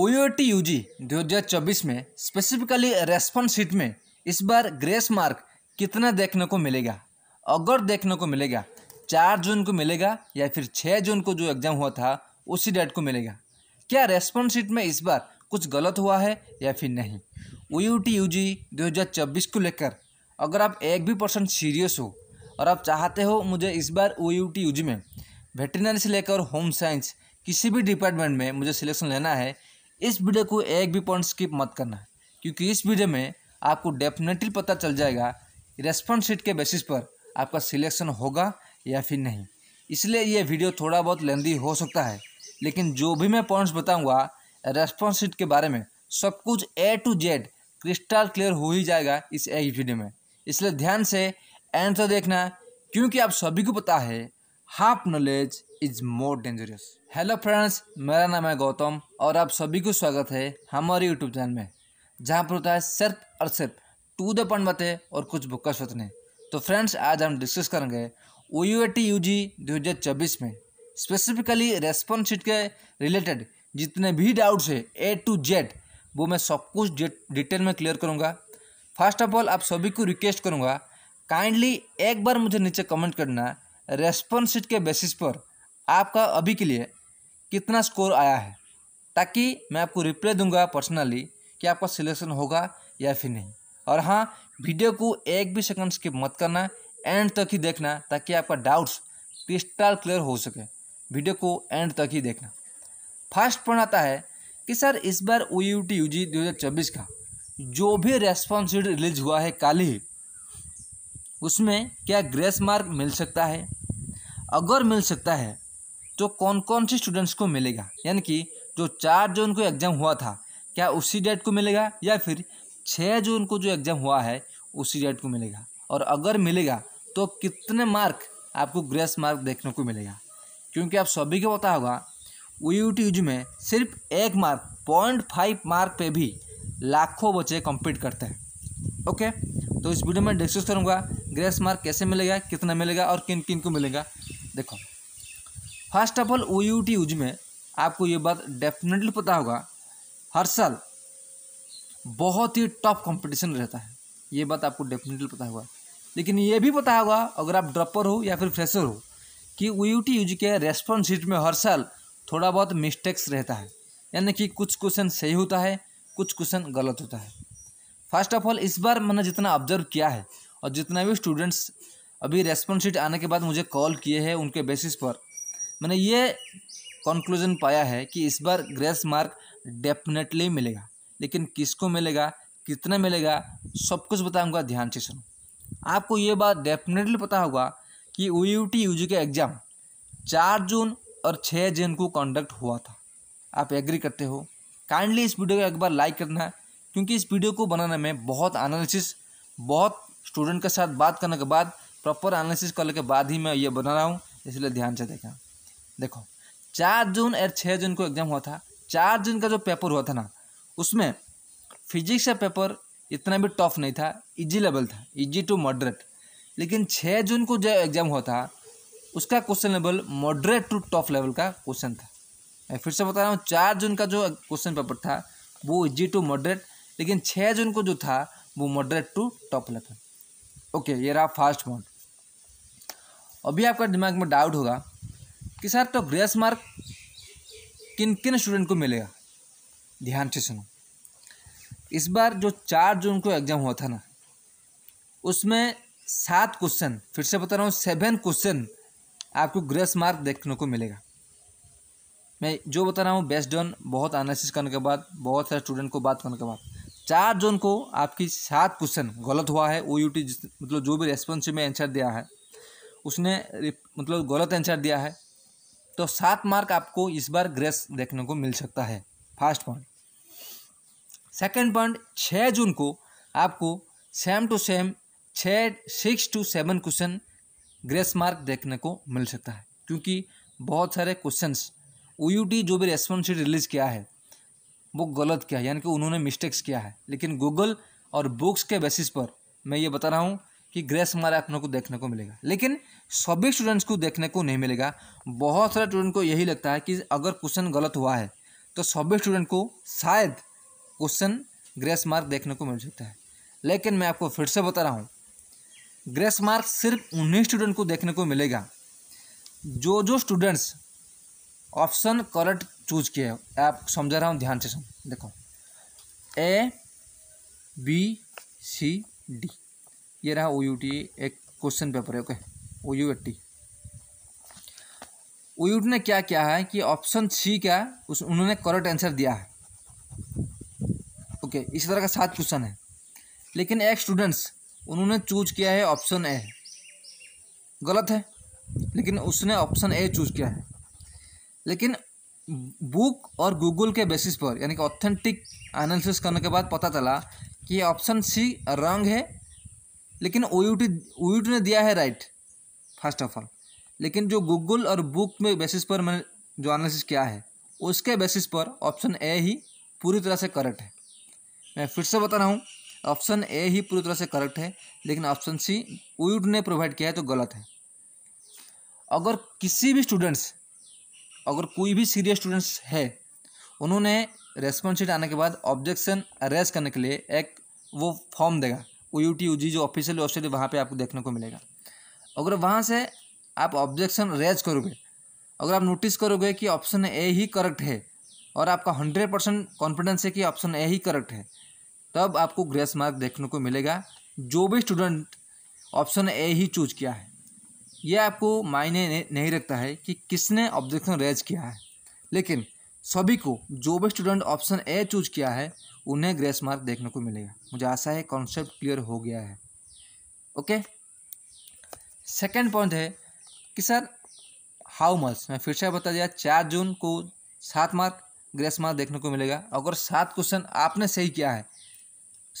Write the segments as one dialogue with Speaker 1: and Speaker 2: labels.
Speaker 1: O you G दो हजार चौबीस में स्पेसिफिकली रेस्पॉन्स शीट में इस बार ग्रेस मार्क कितना देखने को मिलेगा अगर देखने को मिलेगा चार जून को मिलेगा या फिर छः जून को जो एग्ज़ाम हुआ था उसी डेट को मिलेगा क्या रेस्पॉन्स शीट में इस बार कुछ गलत हुआ है या फिर नहीं O U T U G दो हज़ार चौबीस को लेकर अगर आप एक भी परसेंट सीरियस हो और आप चाहते हो मुझे इस बार O U T U G में वेटरनरी से लेकर होम साइंस किसी भी डिपार्टमेंट में मुझे सिलेक्शन लेना है इस वीडियो को एक भी पॉइंट स्किप मत करना क्योंकि इस वीडियो में आपको डेफिनेटली पता चल जाएगा रेस्पॉन्स शीट के बेसिस पर आपका सिलेक्शन होगा या फिर नहीं इसलिए यह वीडियो थोड़ा बहुत लेंदी हो सकता है लेकिन जो भी मैं पॉइंट्स बताऊंगा रेस्पॉन्स शीट के बारे में सब कुछ A to Z crystal clear हो ही जाएगा इस एक वीडियो में इसलिए ध्यान से एंड तो देखना क्योंकि आप सभी को पता है half knowledge is more dangerous hello friends मेरा नाम है गौतम और आप सभी को स्वागत है हमारे यूट्यूब चैनल में जहाँ पर होता है सिर्फ और सिर्फ टू द पॉइंट बातें और कुछ बुक्का स्वतने तो फ्रेंड्स आज हम डिस्कस करेंगे O U A T U G दो हज़ार चौबीस में स्पेसिफिकली रेस्पॉन्स शीट के रिलेटेड जितने भी डाउट्स है ए टू जेड वो मैं सब कुछ डिटेल में क्लियर करूँगा फर्स्ट ऑफ ऑल आप सभी को रिक्वेस्ट करूँगा काइंडली एक बार मुझे नीचे कमेंट करना रेस्पॉन्स शीट के बेसिस पर आपका अभी के लिए कितना स्कोर आया है ताकि मैं आपको रिप्लाई दूंगा पर्सनली कि आपका सिलेक्शन होगा या फिर नहीं और हाँ वीडियो को एक भी सेकंड स्किप मत करना एंड तक ही देखना ताकि आपका डाउट्स क्रिस्टल क्लियर हो सके वीडियो को एंड तक ही देखना फर्स्ट पॉइंट आता है कि सर इस बार O U T U G दो हज़ार चौबीस का जो भी रेस्पॉन्स रिलीज हुआ है कल ही उसमें क्या ग्रेस मार्क मिल सकता है अगर मिल सकता है तो कौन कौन से स्टूडेंट्स को मिलेगा यानी कि जो चार जून को एग्ज़ाम हुआ था क्या उसी डेट को मिलेगा या फिर छः जून को जो एग्ज़ाम हुआ है उसी डेट को मिलेगा और अगर मिलेगा तो कितने मार्क आपको ग्रेस मार्क देखने को मिलेगा क्योंकि आप सभी को पता होगा यूट्यूज में सिर्फ एक मार्क पॉइंट फाइव मार्क पे भी लाखों बच्चे कंपीट करते हैं ओके तो इस वीडियो में डिस्कस करूँगा ग्रेस मार्क कैसे मिलेगा कितना मिलेगा और किन किन को मिलेगा देखो first of all O U T U G में आपको ये बात डेफिनेटली पता होगा हर साल बहुत ही टफ कंपटीशन रहता है ये बात आपको डेफिनेटली पता होगा लेकिन ये भी पता होगा अगर आप ड्रॉपर हो या फिर फ्रेशर हो कि ओ यू टी यूज के रेस्पॉन्स शीट में हर साल थोड़ा बहुत मिस्टेक्स रहता है यानी कि कुछ क्वेश्चन सही होता है कुछ क्वेश्चन गलत होता है फर्स्ट ऑफ ऑल इस बार मैंने जितना ऑब्जर्व किया है और जितना भी स्टूडेंट्स अभी रेस्पॉन्स शीट आने के बाद मुझे कॉल किए हैं उनके बेसिस पर मैंने ये कंक्लूजन पाया है कि इस बार ग्रेस मार्क डेफिनेटली मिलेगा लेकिन किसको मिलेगा कितना मिलेगा सब कुछ बताऊंगा ध्यान से सुनो आपको ये बात डेफिनेटली पता होगा कि ओ यू टी यू का एग्ज़ाम चार जून और छः जून को कंडक्ट हुआ था आप एग्री करते हो काइंडली इस वीडियो को एक बार लाइक करना क्योंकि इस वीडियो को बनाने में बहुत एनालिसिस बहुत स्टूडेंट के साथ बात करने के बाद प्रॉपर एनालिसिस करने के बाद ही मैं ये बना रहा हूँ इसलिए ध्यान से देखा देखो चार जून और छः जून को एग्ज़ाम हुआ था चार जून का जो पेपर हुआ था ना उसमें फिजिक्स का पेपर इतना भी टफ नहीं था इजी लेवल था इजी टू मॉडरेट लेकिन छः जून को जो एग्ज़ाम हुआ था उसका question level moderate to tough level का क्वेश्चन था मैं फिर से बता रहा हूँ चार जून का जो क्वेश्चन पेपर था वो इजी टू मॉडरेट लेकिन छः जून को जो था वो moderate to top level okay ये रहा फास्ट मोड अभी आपका दिमाग में डाउट होगा कि सर तो ग्रेस मार्क किन किन स्टूडेंट को मिलेगा ध्यान से सुनो इस बार जो चार जून को एग्ज़ाम हुआ था ना उसमें सात क्वेश्चन फिर से बता रहा हूँ सेवन क्वेश्चन आपको ग्रेस मार्क देखने को मिलेगा मैं जो बता रहा हूँ बेस्ट ऑन बहुत एनालिसिस करने के बाद बहुत सारे स्टूडेंट को बात करने के बाद चार जून को आपकी सात क्वेश्चन गलत हुआ है ओ यू टी मतलब जो भी रेस्पॉन्स में आंसर दिया है उसने मतलब गलत आंसर दिया है तो सात मार्क आपको इस बार ग्रेस देखने को मिल सकता है फर्स्ट पॉइंट सेकंड पॉइंट छः जून को आपको सेम टू सेम छः six to seven question grace mark देखने को मिल सकता है क्योंकि बहुत सारे क्वेश्चंस टी जो भी रेस्पॉन्सिट रिलीज किया है वो गलत किया है यानी कि उन्होंने मिस्टेक्स किया है लेकिन गूगल और बुक्स के बेसिस पर मैं ये बता रहा हूँ कि ग्रेस हमारे अपनों को देखने को मिलेगा लेकिन सभी स्टूडेंट्स को देखने को नहीं मिलेगा बहुत सारे स्टूडेंट को यही लगता है कि अगर क्वेश्चन गलत हुआ है तो सभी स्टूडेंट को शायद क्वेश्चन ग्रेस मार्क देखने को मिल सकता है लेकिन मैं आपको फिर से बता रहा हूँ ग्रेस मार्क सिर्फ उन्हीं स्टूडेंट को देखने को मिलेगा जो जो स्टूडेंट्स ऑप्शन करेक्ट चूज किए आप समझा रहा हूँ ध्यान से देखो ए बी सी डी ये रहा ओ यू टी एक क्वेश्चन पेपर है okay O U T O U T ने क्या किया है कि ऑप्शन सी का उस उन्होंने करेक्ट आंसर दिया है ओके इस तरह का सात क्वेश्चन है लेकिन एक स्टूडेंट्स उन्होंने चूज किया है ऑप्शन ए गलत है लेकिन उसने ऑप्शन ए चूज किया है लेकिन बुक और गूगल के बेसिस पर यानी कि ऑथेंटिक एनालिसिस करने के बाद पता चला कि ऑप्शन सी रॉन्ग है लेकिन ओ यू ने दिया है राइट फर्स्ट ऑफ ऑल लेकिन जो गूगल और बुक में बेसिस पर मैंने जो एनालिसिस किया है उसके बेसिस पर ऑप्शन ए ही पूरी तरह से करेक्ट है मैं फिर से बता रहा हूँ ऑप्शन ए ही पूरी तरह से करेक्ट है लेकिन ऑप्शन सी ओयूट ने प्रोवाइड किया है तो गलत है अगर किसी भी स्टूडेंट्स अगर कोई भी सीरियस स्टूडेंट्स है उन्होंने रेस्पॉन्स शीट आने के बाद ऑब्जेक्शन रेज करने के लिए एक वो फॉर्म देगा O U T U G जो ऑफिशियल वेबसाइट है वहाँ पर आपको देखने को मिलेगा अगर वहाँ से आप ऑब्जेक्शन रेज करोगे अगर आप नोटिस करोगे कि ऑप्शन ए ही करेक्ट है और आपका हंड्रेड परसेंट कॉन्फिडेंस है कि ऑप्शन ए ही करेक्ट है तब आपको ग्रेस मार्क देखने को मिलेगा जो भी स्टूडेंट ऑप्शन ए ही चूज किया है ये आपको मायने नहीं रखता है कि किसने ऑब्जेक्शन रेज किया है लेकिन सभी को जो भी स्टूडेंट ऑप्शन ए चूज किया है उन्हें ग्रेस मार्क देखने को मिलेगा मुझे आशा है कॉन्सेप्ट क्लियर हो गया है ओके सेकेंड पॉइंट है कि सर हाउ मच मैं फिर से बता दिया चार जून को सात मार्क ग्रेस मार्क देखने को मिलेगा अगर सात क्वेश्चन आपने सही किया है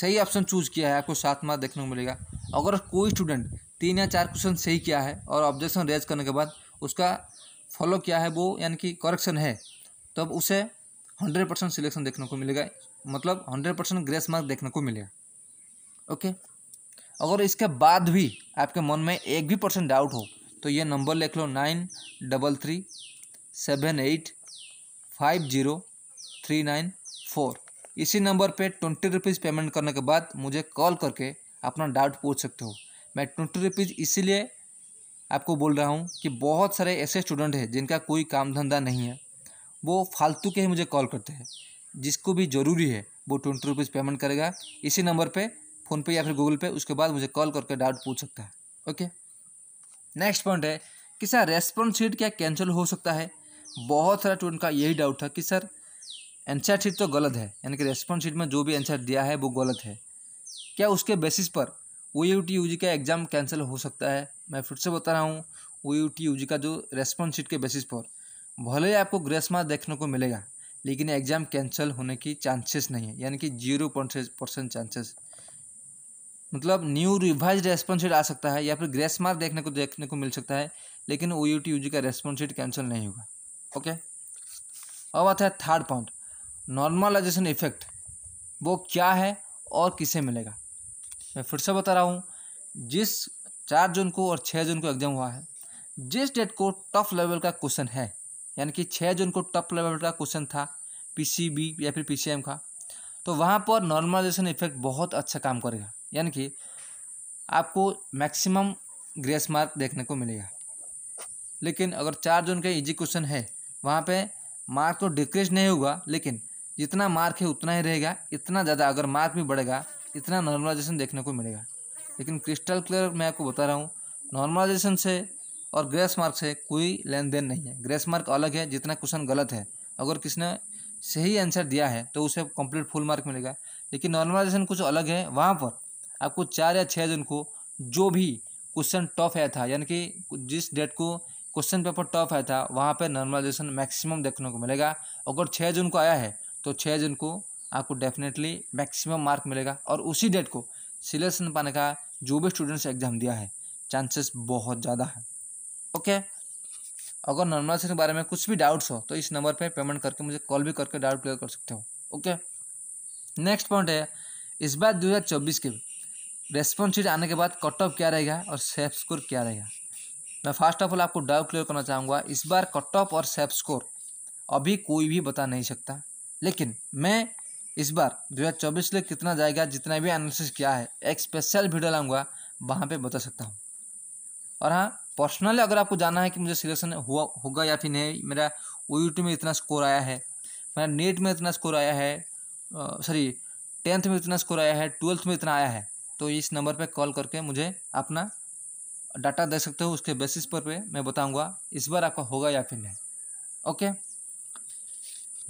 Speaker 1: सही ऑप्शन चूज किया है आपको सात मार्क देखने को मिलेगा अगर कोई स्टूडेंट तीन या चार क्वेश्चन सही किया है और ऑब्जेक्शन रेज करने के बाद उसका फॉलो किया है वो यानी कि करेक्शन है तब उसे हंड्रेड परसेंट सिलेक्शन देखने को मिलेगा मतलब हंड्रेड परसेंट ग्रेस मार्क देखने को मिलेगा ओके अगर इसके बाद भी आपके मन में एक भी परसेंट डाउट हो तो ये नंबर लिख लो nine double three seven eight five zero three nine four इसी नंबर पे ट्वेंटी रुपीज़ पेमेंट करने के बाद मुझे कॉल करके अपना डाउट पूछ सकते हो मैं ट्वेंटी रुपीज़ इसीलिए आपको बोल रहा हूँ कि बहुत सारे ऐसे स्टूडेंट हैं जिनका कोई काम धंधा नहीं है वो फालतू के ही मुझे कॉल करते हैं जिसको भी ज़रूरी है वो ट्वेंटी रुपीज़ पेमेंट करेगा इसी नंबर पे फ़ोनपे या फिर गूगल पे उसके बाद मुझे कॉल करके डाउट पूछ सकता है ओके नेक्स्ट पॉइंट है कि सर रेस्पॉन्स शीट क्या कैंसिल हो सकता है बहुत सारा टूट का यही डाउट था कि सर आंसर शीट तो गलत है यानी कि रेस्पॉन्स शीट में जो भी आंसर दिया है वो गलत है क्या उसके बेसिस पर O U T U G का एग्ज़ाम कैंसिल हो सकता है मैं फिर से बता रहा हूँ O U T U G का जो रेस्पॉन्स शीट के बेसिस पर भले ही आपको ग्रेस मार्क देखने को मिलेगा लेकिन एग्ज़ाम कैंसिल होने की चांसेस नहीं है यानी कि जीरो परसेंट चांसेस मतलब न्यू रिवाइज रेस्पॉन्स शीट आ सकता है या फिर ग्रेस मार्क देखने को देखने को मिल सकता है लेकिन O U T U G का रेस्पॉन्स शीट कैंसिल नहीं होगा ओके अब आता है थर्ड पॉइंट नॉर्मलाइजेशन इफेक्ट वो क्या है और किसे मिलेगा मैं फिर से बता रहा हूँ जिस चार जून को और छः जून को एग्जाम हुआ है जिस डेट को टफ लेवल का क्वेश्चन है यानी कि छः जून को टॉप लेवल का क्वेश्चन था पीसीबी या फिर पीसीएम का तो वहाँ पर नॉर्मलाइजेशन इफेक्ट बहुत अच्छा काम करेगा यानी कि आपको मैक्सिमम ग्रेस मार्क देखने को मिलेगा लेकिन अगर चार जून का इजी क्वेश्चन है वहाँ पे मार्क तो डिक्रीज नहीं होगा लेकिन जितना मार्क है उतना ही रहेगा इतना ज़्यादा अगर मार्क भी बढ़ेगा इतना नॉर्मलाइजेशन देखने को मिलेगा लेकिन क्रिस्टल क्लियर मैं आपको बता रहा हूँ नॉर्मलाइजेशन से और ग्रेस मार्क से कोई लेन देन नहीं है ग्रेस मार्क अलग है जितना क्वेश्चन गलत है अगर किसने सही आंसर दिया है तो उसे कंप्लीट फुल मार्क मिलेगा लेकिन नॉर्मलाइजेशन कुछ अलग है वहाँ पर आपको चार या छः जन को जो भी क्वेश्चन टफ आया था यानी कि जिस डेट को क्वेश्चन पेपर टफ आया था वहाँ पर नॉर्मलाइजेशन मैक्सिमम देखने को मिलेगा अगर छः जून को आया है तो छः जून को आपको डेफिनेटली मैक्सिमम मार्क मिलेगा और उसी डेट को सिलेक्शन पाने का जो भी स्टूडेंट्स एग्जाम दिया है चांसेस बहुत ज़्यादा है ओके अगर नर्मदा के बारे में कुछ भी डाउट्स हो तो इस नंबर पे पेमेंट करके मुझे कॉल भी करके डाउट क्लियर कर सकते हो ओके नेक्स्ट पॉइंट है इस बार 2024 के रेस्पॉन्स शीट आने के बाद कट ऑफ क्या रहेगा और सेफ स्कोर क्या रहेगा मैं फर्स्ट ऑफ ऑल आपको डाउट क्लियर करना चाहूँगा इस बार कट ऑफ और सेफ स्कोर अभी कोई भी बता नहीं सकता लेकिन मैं इस बार 2024 के लिए कितना जाएगा जितना भी एनालिसिस किया है एक स्पेशल वीडियो लाऊंगा वहाँ पे बता सकता हूँ और हाँ पर्सनली अगर आपको जाना है कि मुझे सिलेक्शन हुआ होगा या फिर नहीं मेरा ओ में इतना स्कोर आया है मेरा नेट में इतना स्कोर आया है सॉरी टेंथ में इतना स्कोर आया है ट्वेल्थ में इतना आया है तो इस नंबर पर कॉल करके मुझे अपना डाटा दे सकते हो उसके बेसिस पर पे मैं बताऊंगा इस बार आपका होगा या फिर नहीं ओके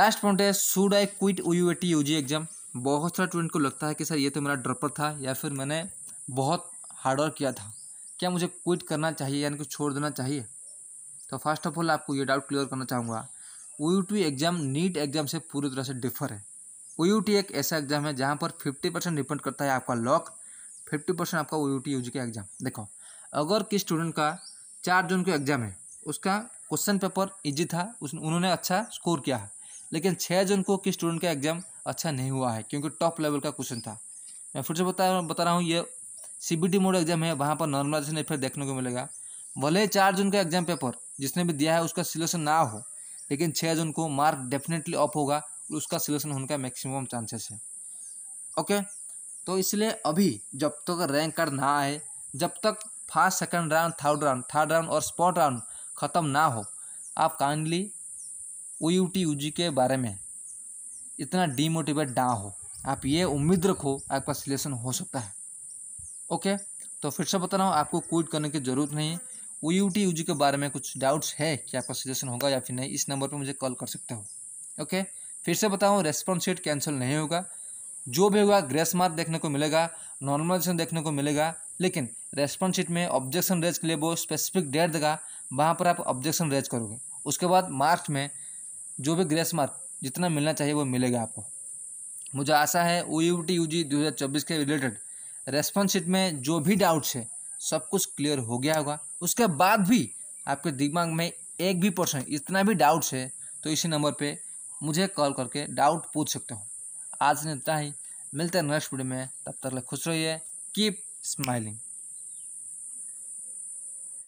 Speaker 1: लास्ट पॉइंट है should I quit O U A T U G exam बहुत सारा स्टूडेंट को लगता है कि सर ये तो मेरा ड्रॉपर था या फिर मैंने बहुत हार्डवर्क किया था क्या मुझे क्विट करना चाहिए यानी कि छोड़ देना चाहिए तो फर्स्ट ऑफ ऑल आपको ये डाउट क्लियर करना चाहूँगा O U T exam NEET exam से पूरी तरह से डिफर है ओ यू टी एक ऐसा एग्ज़ाम है जहाँ पर फिफ्टी परसेंट डिपेंड करता है आपका लॉक फिफ्टी परसेंट आपका O U T U G का एग्ज़ाम देखो अगर किस स्टूडेंट का चार जून को एग्ज़ाम है उसका क्वेश्चन पेपर इजी था उस उन्होंने अच्छा स्कोर किया है लेकिन छः जून को किस स्टूडेंट का एग्ज़ाम अच्छा नहीं हुआ है क्योंकि टॉप लेवल का क्वेश्चन था मैं फिर से बता बता रहा हूँ ये सीबीटी मोड एग्जाम है वहाँ पर नॉर्मलाइजेशन इफेक्ट देखने को मिलेगा भले चार जून का एग्जाम पेपर जिसने भी दिया है उसका सिलेक्शन ना हो लेकिन छः जून को मार्क डेफिनेटली ऑफ होगा उसका सिलेक्शन होने का मैक्सिमम चांसेस है ओके तो इसलिए अभी जब तक रैंक कार्ड ना आए जब तक first second round third round third round और स्पॉट राउंड ख़त्म ना हो आप काइंडली ओ यू टी के बारे में इतना डीमोटिवेट ना हो आप ये उम्मीद रखो आपका सिलेक्शन हो सकता है ओके तो फिर से बता रहा हूँ आपको क्विट करने की ज़रूरत नहीं है O U T U G के बारे में कुछ डाउट्स है कि आपका सजेशन होगा या फिर नहीं इस नंबर पर मुझे कॉल कर सकते हो ओके फिर से बताऊँ रेस्पॉन्स शीट कैंसिल नहीं होगा जो भी होगा ग्रेस मार्क देखने को मिलेगा नॉर्मलाइजेशन देखने को मिलेगा लेकिन रेस्पॉन्स शीट में ऑब्जेक्शन रेज के लिए वो स्पेसिफिक डेट देगा वहाँ पर आप ऑब्जेक्शन रेज करोगे उसके बाद मार्क्स में जो भी ग्रेस मार्क जितना मिलना चाहिए वो मिलेगा आपको मुझे आशा है O U T U G दो हज़ार चौबीस के रिलेटेड रेस्पॉन्स शीट में जो भी डाउट्स है सब कुछ क्लियर हो गया होगा उसके बाद भी आपके दिमाग में एक भी पर्सन इतना भी डाउट्स है तो इसी नंबर पे मुझे कॉल करके डाउट पूछ सकते हो आज ने इतना ही मिलते हैं नेक्स्ट वीडियो में तब तक खुश रहिए कीप स्माइलिंग